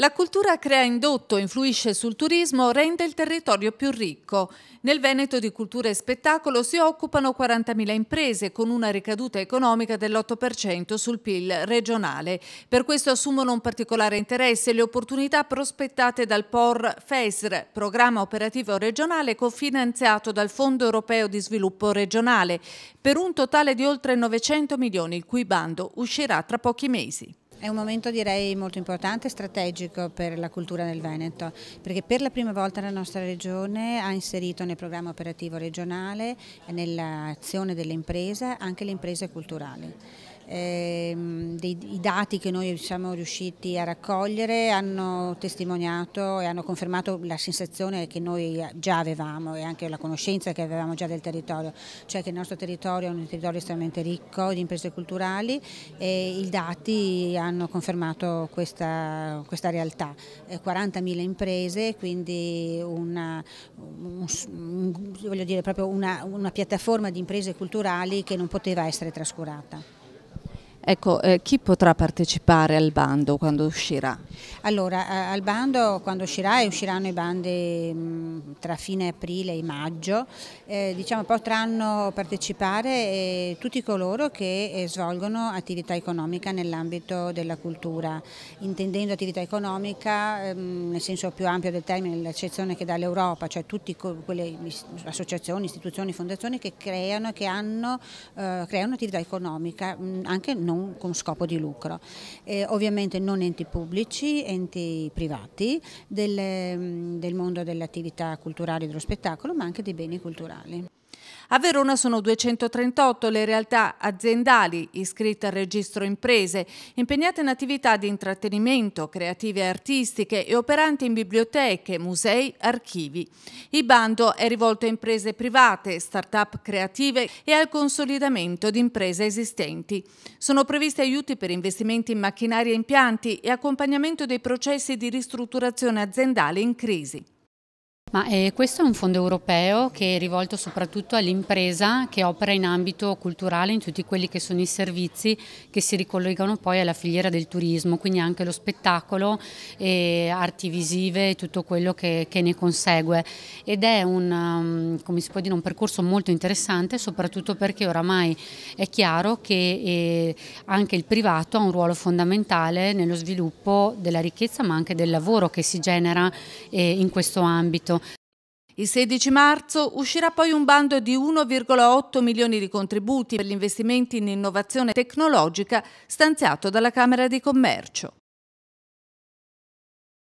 La cultura crea indotto, influisce sul turismo, rende il territorio più ricco. Nel Veneto di cultura e spettacolo si occupano 40.000 imprese con una ricaduta economica dell'8% sul PIL regionale. Per questo assumono un particolare interesse le opportunità prospettate dal POR FESR, programma operativo regionale cofinanziato dal Fondo Europeo di Sviluppo Regionale, per un totale di oltre 900 milioni, il cui bando uscirà tra pochi mesi. È un momento direi molto importante e strategico per la cultura del Veneto, perché per la prima volta la nostra regione ha inserito nel programma operativo regionale e nell'azione imprese anche le imprese culturali. Ehm, dei, i dati che noi siamo riusciti a raccogliere hanno testimoniato e hanno confermato la sensazione che noi già avevamo e anche la conoscenza che avevamo già del territorio, cioè che il nostro territorio è un territorio estremamente ricco di imprese culturali e i dati hanno confermato questa, questa realtà. 40.000 imprese, quindi una, un, un, dire, una, una piattaforma di imprese culturali che non poteva essere trascurata. Ecco, eh, chi potrà partecipare al bando quando uscirà? Allora, eh, al bando quando uscirà e usciranno i bandi mh, mm, tra fine aprile e maggio, eh, diciamo, potranno partecipare eh, tutti coloro che eh, svolgono attività economica nell'ambito della cultura, intendendo attività economica ehm, nel senso più ampio del termine, l'accezione che dà l'Europa, cioè tutte quelle associazioni, istituzioni, fondazioni che creano, che hanno, eh, creano attività economica mh, mm, anche non non con scopo di lucro. Eh, ovviamente non enti pubblici, enti privati, del, mm, del mondo delle attività culturali dello spettacolo, ma anche dei beni culturali. A Verona sono 238 le realtà aziendali iscritte al registro imprese, impegnate in attività di intrattenimento, creative e artistiche e operanti in biblioteche, musei, archivi. Il bando è rivolto a imprese private, start-up creative e al consolidamento di imprese esistenti. Sono previsti aiuti per investimenti in macchinari e impianti e accompagnamento dei processi di ristrutturazione aziendale in crisi. Ma eh, questo è un fondo europeo che è rivolto soprattutto all'impresa che opera in ambito culturale in tutti quelli che sono i servizi che si ricollegano poi alla filiera del turismo, quindi anche lo spettacolo, eh, arti visive e tutto quello che, che, ne consegue. Ed è un, um, dire, un, percorso molto interessante soprattutto perché oramai è chiaro che eh, anche il privato ha un ruolo fondamentale nello sviluppo della ricchezza ma anche del lavoro che si genera eh, in questo ambito il 16 marzo uscirà poi un bando di 1,8 milioni di contributi per gli investimenti in innovazione tecnologica stanziato dalla Camera di Commercio.